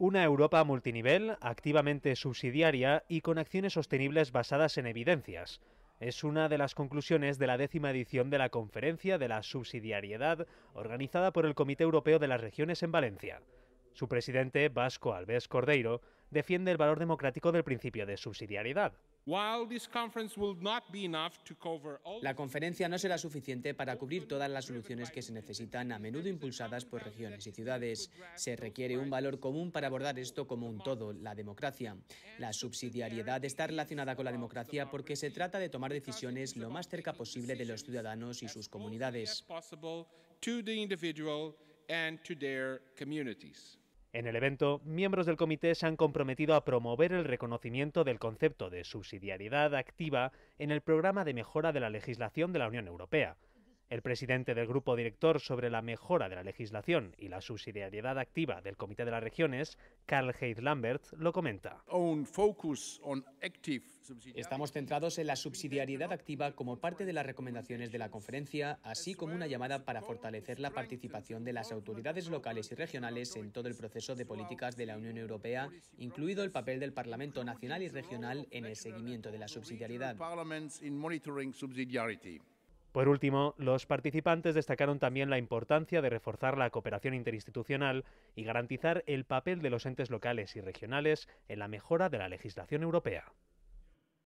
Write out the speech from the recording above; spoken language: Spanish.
una Europa multinivel, activamente subsidiaria y con acciones sostenibles basadas en evidencias. Es una de las conclusiones de la décima edición de la Conferencia de la Subsidiariedad organizada por el Comité Europeo de las Regiones en Valencia. Su presidente, Vasco Alves Cordeiro, defiende el valor democrático del principio de subsidiariedad. La conferencia no será suficiente para cubrir todas las soluciones que se necesitan, a menudo impulsadas por regiones y ciudades. Se requiere un valor común para abordar esto como un todo, la democracia. La subsidiariedad está relacionada con la democracia porque se trata de tomar decisiones lo más cerca posible de los ciudadanos y sus comunidades. En el evento, miembros del comité se han comprometido a promover el reconocimiento del concepto de subsidiariedad activa en el programa de mejora de la legislación de la Unión Europea, el presidente del grupo director sobre la mejora de la legislación y la subsidiariedad activa del Comité de las Regiones, Carl Heinz Lambert, lo comenta. Estamos centrados en la subsidiariedad activa como parte de las recomendaciones de la conferencia, así como una llamada para fortalecer la participación de las autoridades locales y regionales en todo el proceso de políticas de la Unión Europea, incluido el papel del Parlamento Nacional y Regional en el seguimiento de la subsidiariedad. Por último, los participantes destacaron también la importancia de reforzar la cooperación interinstitucional y garantizar el papel de los entes locales y regionales en la mejora de la legislación europea.